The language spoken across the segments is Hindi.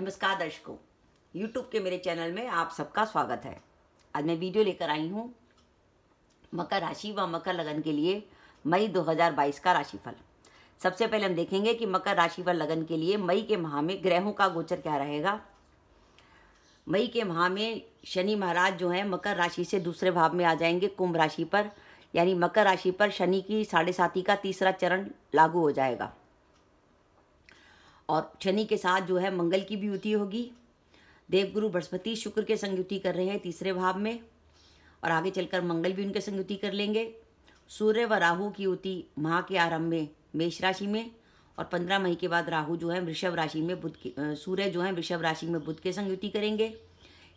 नमस्कार दर्शकों यूट्यूब के मेरे चैनल में आप सबका स्वागत है आज मैं वीडियो लेकर आई हूँ मकर राशि व मकर लगन के लिए मई 2022 का राशिफल सबसे पहले हम देखेंगे कि मकर राशि व लगन के लिए मई के माह में ग्रहों का गोचर क्या रहेगा मई के माह में शनि महाराज जो है मकर राशि से दूसरे भाव में आ जाएंगे कुंभ राशि पर यानी मकर राशि पर शनि की साढ़े साथी का तीसरा चरण लागू हो जाएगा और शनि के साथ जो है मंगल की भी युति होगी देवगुरु बृहस्पति शुक्र के संगयुति कर रहे हैं तीसरे भाव में और आगे चलकर मंगल भी उनके संगयुति कर लेंगे सूर्य व राहु की युति माह के आरंभ में मेष राशि में और पंद्रह मई के बाद राहु जो है वृषभ राशि में बुध के सूर्य जो है वृषभ राशि में बुध के संगयुति करेंगे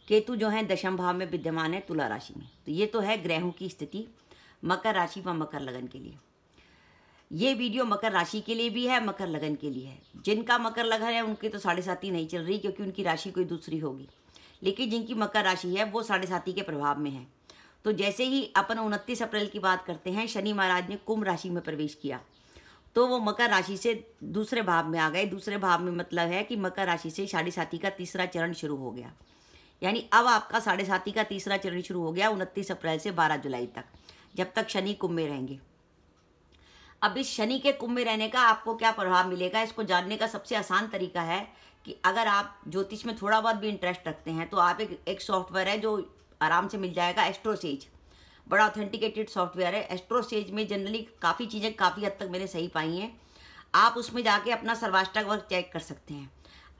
केतु जो है दशम भाव में विद्यमान है तुला राशि में तो ये तो है ग्रहों की स्थिति मकर राशि व मकर लगन के लिए ये वीडियो मकर राशि के लिए भी है मकर लगन के लिए है जिनका मकर लगन है उनकी तो साढ़े साथी नहीं चल रही क्योंकि उनकी राशि कोई दूसरी होगी लेकिन जिनकी मकर राशि है वो साढ़े साथी के प्रभाव में है तो जैसे ही अपन उनतीस अप्रैल की बात करते हैं शनि महाराज ने कुंभ राशि में प्रवेश किया तो वो मकर राशि से दूसरे भाव में आ गए दूसरे भाव में मतलब है कि मकर राशि से साढ़े साथी का तीसरा चरण शुरू हो गया यानी अब आपका साढ़े साथी का तीसरा चरण शुरू हो गया उनतीस अप्रैल से बारह जुलाई तक जब तक शनि कुंभ में रहेंगे अब इस शनि के कुंभ में रहने का आपको क्या प्रभाव मिलेगा इसको जानने का सबसे आसान तरीका है कि अगर आप ज्योतिष में थोड़ा बहुत भी इंटरेस्ट रखते हैं तो आप एक एक सॉफ्टवेयर है जो आराम से मिल जाएगा एस्ट्रोसेज बड़ा ऑथेंटिकेटेड सॉफ्टवेयर है एस्ट्रोसेज में जनरली काफ़ी चीज़ें काफ़ी हद तक मैंने सही पाई हैं आप उसमें जाके अपना सर्वाष्टक वर्ग चेक कर सकते हैं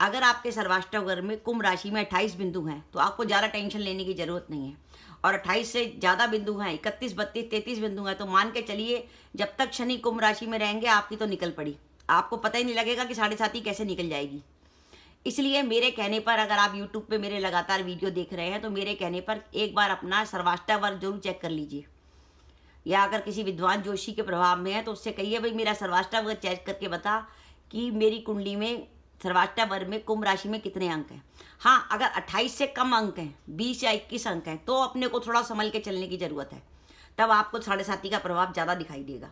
अगर आपके सर्वाष्टक वर्ग में कुंभ राशि में अट्ठाईस बिंदु हैं तो आपको ज़्यादा टेंशन लेने की ज़रूरत नहीं है और 28 से ज़्यादा बिंदु हैं इकतीस बत्तीस तैतीस बिंदु हैं तो मान के चलिए जब तक शनि कुंभ राशि में रहेंगे आपकी तो निकल पड़ी आपको पता ही नहीं लगेगा कि साढ़े सात ही कैसे निकल जाएगी इसलिए मेरे कहने पर अगर आप यूट्यूब पे मेरे लगातार वीडियो देख रहे हैं तो मेरे कहने पर एक बार अपना सर्वाष्टा वर्ग जरूर चेक कर लीजिए या अगर किसी विद्वान जोशी के प्रभाव में है तो उससे कहिए भाई मेरा सर्वाष्टा वर्ग चेक करके बता कि मेरी कुंडली में सर्वाष्टावर में कुंभ राशि में कितने अंक हैं हाँ अगर 28 से कम अंक हैं 20 या 21 अंक हैं तो अपने को थोड़ा संभल के चलने की ज़रूरत है तब आपको साढ़े साथी का प्रभाव ज़्यादा दिखाई देगा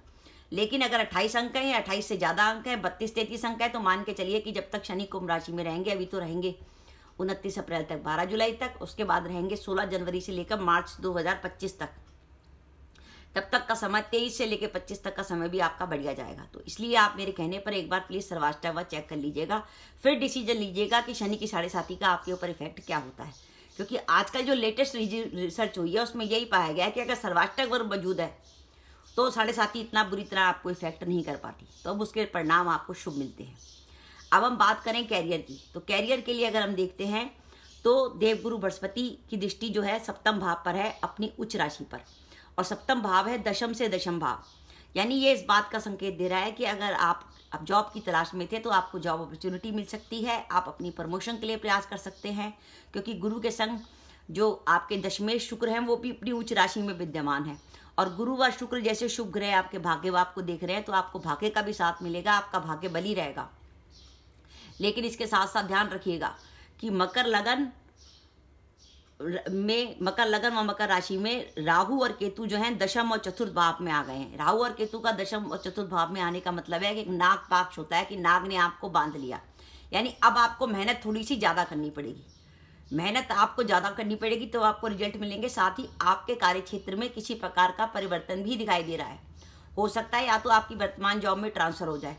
लेकिन अगर 28 अंक हैं या 28 से ज़्यादा अंक हैं बत्तीस तैंतीस अंक है तो मान के चलिए कि जब तक शनि कुंभ राशि में रहेंगे अभी तो रहेंगे उनतीस अप्रैल तक बारह जुलाई तक उसके बाद रहेंगे सोलह जनवरी से लेकर मार्च दो तक तब तक का समय तेईस से लेकर पच्चीस तक का समय भी आपका बढ़िया जाएगा तो इसलिए आप मेरे कहने पर एक बार प्लीज़ सर्वाष्टावा चेक कर लीजिएगा फिर डिसीजन लीजिएगा कि शनि की साढ़े साथी का आपके ऊपर इफेक्ट क्या होता है क्योंकि आजकल जो लेटेस्ट रिसर्च हुई है उसमें यही पाया गया है कि अगर सर्वाष्टक वर्ग मौजूद है तो साढ़े साथी इतना बुरी तरह आपको इफेक्ट नहीं कर पाती तो अब उसके परिणाम आपको शुभ मिलते हैं अब हम बात करें कैरियर की तो कैरियर के लिए अगर हम देखते हैं तो देवगुरु बृहस्पति की दृष्टि जो है सप्तम भाव पर है अपनी उच्च राशि पर और सप्तम भाव है दशम से दशम भाव यानी ये इस बात का संकेत दे रहा है कि अगर आप अब जॉब की तलाश में थे तो आपको जॉब अपॉर्चुनिटी मिल सकती है आप अपनी प्रमोशन के लिए प्रयास कर सकते हैं क्योंकि गुरु के संग जो आपके दशमेश शुक्र हैं वो भी अपनी उच्च राशि में विद्यमान है और गुरु व शुक्र जैसे शुभ ग्रह आपके भाग्य आपको देख रहे हैं तो आपको भाग्य का भी साथ मिलेगा आपका भाग्य बली रहेगा लेकिन इसके साथ साथ ध्यान रखिएगा कि मकर लगन में मकर लगन व मकर राशि में राहु और केतु जो हैं दशम और चतुर्थ भाव में आ गए हैं राहु और केतु का दशम और चतुर्थ भाव में आने का मतलब है कि नाग पाक्ष होता है कि नाग ने आपको बांध लिया यानी अब आपको मेहनत थोड़ी सी ज़्यादा करनी पड़ेगी मेहनत आपको ज़्यादा करनी पड़ेगी तो आपको रिजल्ट मिलेंगे साथ ही आपके कार्य क्षेत्र में किसी प्रकार का परिवर्तन भी दिखाई दे रहा है हो सकता है या तो आपकी वर्तमान जॉब में ट्रांसफ़र हो जाए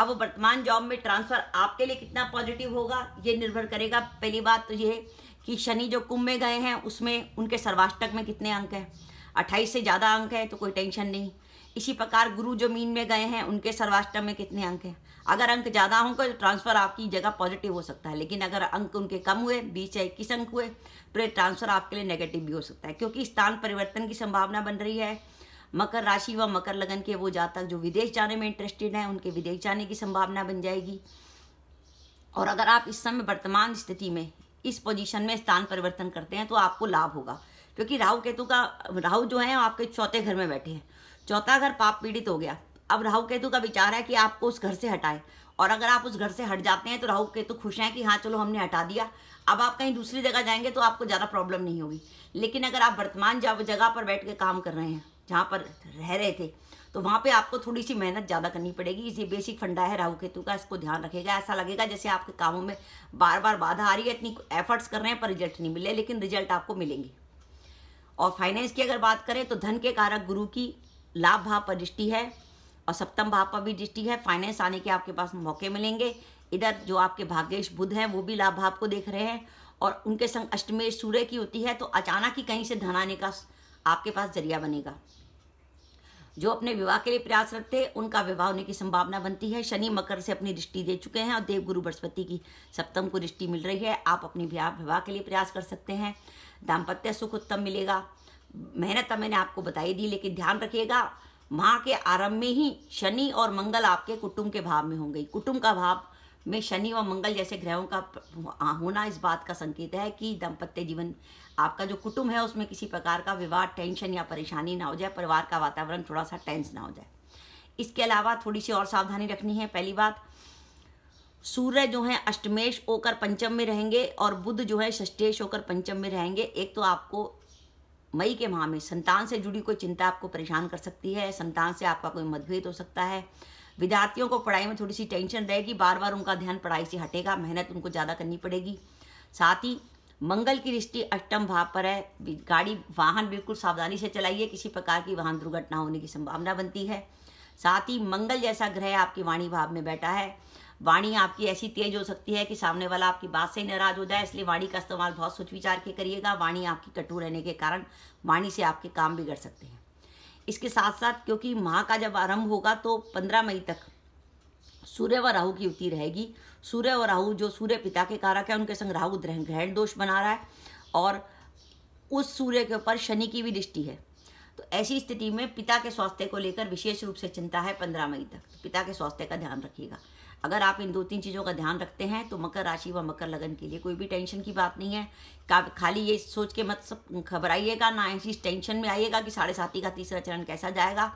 अब वर्तमान जॉब में ट्रांसफ़र आपके लिए कितना पॉजिटिव होगा ये निर्भर करेगा पहली बात तो ये है कि शनि जो कुंभ में गए हैं उसमें उनके सर्वाष्टक में कितने अंक हैं अट्ठाईस से ज़्यादा अंक है तो कोई टेंशन नहीं इसी प्रकार गुरु जो मीन में गए हैं उनके सर्वाष्टक में कितने अंक हैं अगर अंक ज़्यादा होंगे तो ट्रांसफ़र आपकी जगह पॉजिटिव हो सकता है लेकिन अगर अंक उनके कम हुए बीस या इक्कीस अंक हुए तो ये ट्रांसफ़र आपके लिए नेगेटिव भी हो सकता है क्योंकि स्थान परिवर्तन की संभावना बन रही है मकर राशि व मकर लगन के वो जातक जो विदेश जाने में इंटरेस्टेड हैं उनके विदेश जाने की संभावना बन जाएगी और अगर आप इस समय वर्तमान स्थिति में इस पोजीशन में स्थान परिवर्तन करते हैं तो आपको लाभ होगा क्योंकि राहु केतु का राहु जो है आपके चौथे घर में बैठे हैं चौथा घर पाप पीड़ित हो गया अब राहु केतु का विचार है कि आपको उस घर से हटाए और अगर आप उस घर से हट जाते हैं तो राहु केतु खुश हैं कि हाँ चलो हमने हटा दिया अब आप कहीं दूसरी जगह जाएंगे तो आपको ज़्यादा प्रॉब्लम नहीं होगी लेकिन अगर आप वर्तमान जगह पर बैठ के काम कर रहे हैं जहाँ पर रह रहे थे तो वहाँ पे आपको थोड़ी सी मेहनत ज़्यादा करनी पड़ेगी ये बेसिक फंडा है राहु केतु का इसको ध्यान रखेगा ऐसा लगेगा जैसे आपके कामों में बार बार बाधा आ रही है इतनी एफर्ट्स कर रहे हैं पर रिजल्ट नहीं मिले लेकिन रिजल्ट आपको मिलेंगे और फाइनेंस की अगर बात करें तो धन के कारक गुरु की लाभ भाव पर दृष्टि है और सप्तम भाव पर भी दृष्टि है फाइनेंस आने के आपके पास मौके मिलेंगे इधर जो आपके भाग्यश बुद्ध हैं वो भी लाभ भाव को देख रहे हैं और उनके संग अष्टमेश सूर्य की होती है तो अचानक ही कहीं से धन आने का आपके पास जरिया बनेगा जो अपने विवाह के लिए प्रयास रखते हैं उनका विवाह होने की संभावना बनती है शनि मकर से अपनी दृष्टि दे चुके हैं और देवगुरु बृहस्पति की सप्तम को दृष्टि मिल रही है आप अपने विवाह के लिए प्रयास कर सकते हैं दाम्पत्य सुख उत्तम मिलेगा मेहनत तो मैंने आपको बताई दी लेकिन ध्यान रखिएगा माह के आरंभ में ही शनि और मंगल आपके कुटुंब के भाव में होंगे कुटुंब का भाव में शनि और मंगल जैसे ग्रहों का होना इस बात का संकेत है कि दाम्पत्य जीवन आपका जो कुटुंब है उसमें किसी प्रकार का विवाद टेंशन या परेशानी ना हो जाए परिवार का वातावरण थोड़ा सा टेंस ना हो जाए इसके अलावा थोड़ी सी और सावधानी रखनी है पहली बात सूर्य जो है अष्टमेश होकर पंचम में रहेंगे और बुद्ध जो है षष्टेश होकर पंचम में रहेंगे एक तो आपको मई के माह में संतान से जुड़ी कोई चिंता आपको परेशान कर सकती है संतान से आपका कोई मतभेद हो सकता है विद्यार्थियों को पढ़ाई में थोड़ी सी टेंशन रहेगी बार बार उनका ध्यान पढ़ाई से हटेगा मेहनत उनको ज़्यादा करनी पड़ेगी साथ ही मंगल की दृष्टि अष्टम भाव पर है गाड़ी वाहन बिल्कुल सावधानी से चलाइए किसी प्रकार की वाहन दुर्घटना होने की संभावना बनती है साथ ही मंगल जैसा ग्रह आपकी वाणी भाव में बैठा है वाणी आपकी ऐसी तेज हो सकती है कि सामने वाला आपकी बात से नाराज हो जाए इसलिए वाणी का इस्तेमाल बहुत सोच विचार के करिएगा वाणी आपकी कटु रहने के कारण वाणी से आपके काम बिगड़ सकते हैं इसके साथ साथ क्योंकि माह का जब आरंभ होगा तो पंद्रह मई तक सूर्य व राहु की युति रहेगी सूर्य व राहु जो सूर्य पिता के कारक है उनके संग राहु ग्रहण दोष बना रहा है और उस सूर्य के ऊपर शनि की भी दृष्टि है तो ऐसी स्थिति में पिता के स्वास्थ्य को लेकर विशेष रूप से चिंता है पंद्रह मई तक पिता के स्वास्थ्य का ध्यान रखिएगा अगर आप इन दो तीन चीज़ों का ध्यान रखते हैं तो मकर राशि व मकर लगन के लिए कोई भी टेंशन की बात नहीं है खाली ये सोच के मत सब घबराइएगा ना इस टेंशन में आइएगा कि साढ़े साथी का तीसरा चरण कैसा जाएगा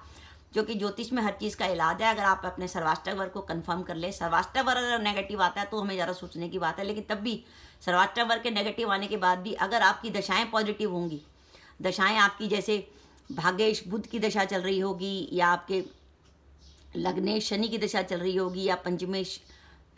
जो कि ज्योतिष में हर चीज़ का इलाज है अगर आप अपने सर्वाष्टक वर्ग को कंफर्म कर ले सर्वाष्टक वर्ग अगर नेगेटिव आता है तो हमें ज़रा सोचने की बात है लेकिन तब भी सर्वाष्टक वर्ग के नेगेटिव आने के बाद भी अगर आपकी दशाएँ पॉजिटिव होंगी दशाएँ आपकी जैसे भाग्यश बुद्ध की दशा चल रही होगी या आपके लगने शनि की दशा चल रही होगी या पंचमेश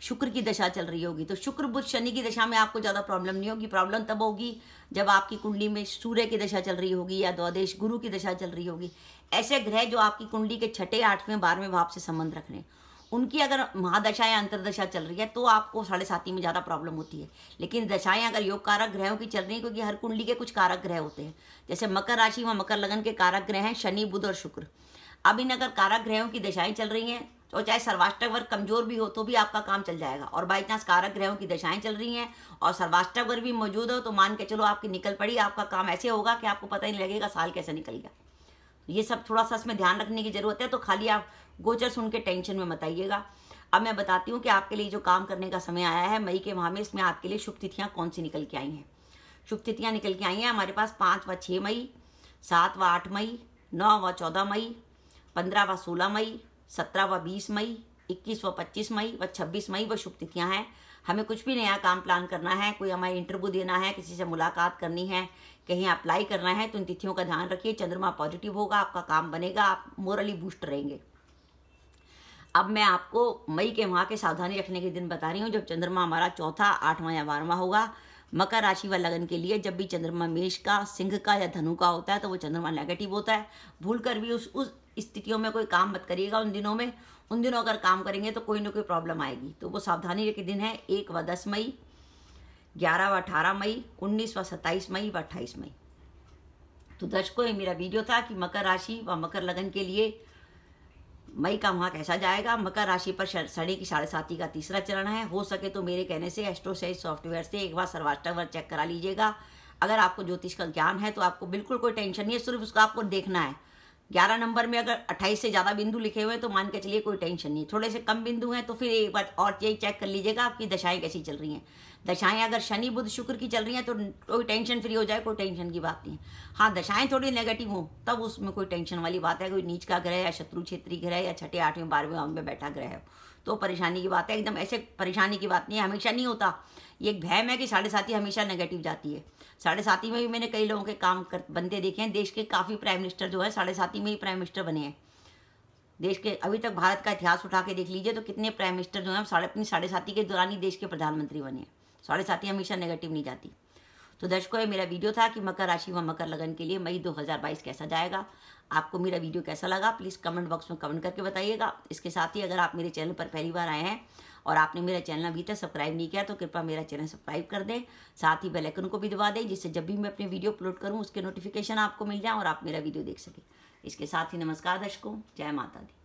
शुक्र की दशा चल रही होगी तो शुक्र बुध शनि की दशा में आपको ज़्यादा प्रॉब्लम नहीं होगी प्रॉब्लम तब होगी जब आपकी कुंडली में सूर्य की दशा चल रही होगी या द्वादेश गुरु की दशा चल रही होगी ऐसे ग्रह जो आपकी कुंडली के छठे आठवें बारहवें भाव से संबंध रख रहे हैं उनकी अगर महादशा या अंतरदशा चल रही है तो आपको साढ़े साथी में ज़्यादा प्रॉब्लम होती है लेकिन दशाएं अगर योग कारक ग्रहों की चल रही हैं क्योंकि हर कुंडली के कुछ कारक ग्रह होते हैं जैसे मकर राशि में मकर लगन के कारक ग्रह हैं शनि बुध और शुक्र अभी कारक कारागृहों की दशाएं चल रही हैं और तो चाहे सर्वाष्टक वर्ग कमजोर भी हो तो भी आपका काम चल जाएगा और बाई चांस कारक ग्रहों की दशाएं चल रही हैं और सर्वाष्टक वर्ग भी मौजूद हो तो मान के चलो आपकी निकल पड़ी आपका काम ऐसे होगा कि आपको पता ही नहीं लगेगा साल कैसे निकल गया ये सब थोड़ा सा इसमें ध्यान रखने की ज़रूरत है तो खाली आप गोचर सुन के टेंशन में बताइएगा अब मैं बताती हूँ कि आपके लिए जो काम करने का समय आया है मई के माह में इसमें आपके लिए शुभ तिथियाँ कौन सी निकल के आई हैं शुभ तिथियाँ निकल के आई हैं हमारे पास पाँच व छः मई सात व आठ मई नौ व चौदह मई पंद्रह व सोलह मई सत्रह व बीस मई इक्कीस व पच्चीस मई व छब्बीस मई व शुभ तिथियाँ हैं हमें कुछ भी नया काम प्लान करना है कोई हमें इंटरव्यू देना है किसी से मुलाकात करनी है कहीं अप्लाई करना है तो इन तिथियों का ध्यान रखिए चंद्रमा पॉजिटिव होगा आपका काम बनेगा आप मोरली बूस्ट रहेंगे अब मैं आपको मई के माह के सावधानी रखने के दिन बता रही हूँ जब चंद्रमा हमारा चौथा आठवां या बारहवा होगा मकर राशि व लगन के लिए जब भी चंद्रमा मेष का सिंह का या धनु का होता है तो वो चंद्रमा नेगेटिव होता है भूल कर भी उस उस स्थितियों में कोई काम मत करिएगा उन दिनों में उन दिनों अगर काम करेंगे तो कोई ना कोई प्रॉब्लम आएगी तो वो सावधानी के दिन है एक व दस मई ग्यारह व अठारह मई उन्नीस व सत्ताईस मई व अट्ठाईस मई तो दर्शकों ये मेरा वीडियो था कि मकर राशि व मकर लगन के लिए मई का वहाँ कैसा जाएगा मकर राशि पर सड़े की साढ़े साथी का तीसरा चरण है हो सके तो मेरे कहने से एस्ट्रोसाइज सॉफ्टवेयर से एक बार सर्वाष्टावर चेक करा लीजिएगा अगर आपको ज्योतिष का ज्ञान है तो आपको बिल्कुल कोई टेंशन नहीं है सिर्फ उसको आपको देखना है ग्यारह नंबर में अगर अट्ठाईस से ज़्यादा बिंदु लिखे हुए तो मान के चलिए कोई टेंशन नहीं थोड़े से कम बिंदु हैं तो फिर एक बार और यही चेक कर लीजिएगा आपकी दशाएं कैसी चल रही हैं दशाएं अगर शनि बुध शुक्र की चल रही हैं तो कोई टेंशन फ्री हो जाए कोई टेंशन की बात नहीं है हाँ दशाएं थोड़ी नेगेटिव हो तब उसमें कोई टेंशन वाली बात है कोई नीच का ग्रह या शत्रु क्षेत्रीय ग्रह या छठे आठवें बारहवें अंग में बैठा ग्रह हो तो परेशानी की बात है एकदम ऐसे परेशानी की बात नहीं है हमेशा नहीं होता ये एक भय है कि साढ़े साथी हमेशा नेगेटिव जाती है साढ़े साथी में भी मैंने कई लोगों के काम कर बनते देखे हैं देश के काफ़ी प्राइम मिनिस्टर जो है साढ़े साथी में ही प्राइम मिनिस्टर बने हैं देश के अभी तक भारत का इतिहास उठा के देख लीजिए तो कितने प्राइम मिनिस्टर जो हैं साढ़े अपनी साढ़े साथी के दौरान ही देश के प्रधानमंत्री बने हैं साढ़े साथी हमेशा नेगेटिव नहीं जाती तो दर्शकों ये मेरा वीडियो था कि मकर राशि व मकर लगन के लिए मई 2022 कैसा जाएगा आपको मेरा वीडियो कैसा लगा प्लीज़ कमेंट बॉक्स में कमेंट करके बताइएगा इसके साथ ही अगर आप मेरे चैनल पर पहली बार आए हैं और आपने मेरा चैनल अभी तक सब्सक्राइब नहीं किया तो कृपया मेरा चैनल सब्सक्राइब कर दें साथ ही बेलैकन को भी दबा दें जिससे जब भी मैं अपने वीडियो अपलोड करूँ उसके नोटिफिकेशन आपको मिल जाए और आप मेरा वीडियो देख सकें इसके साथ ही नमस्कार दर्शकों जय माता दी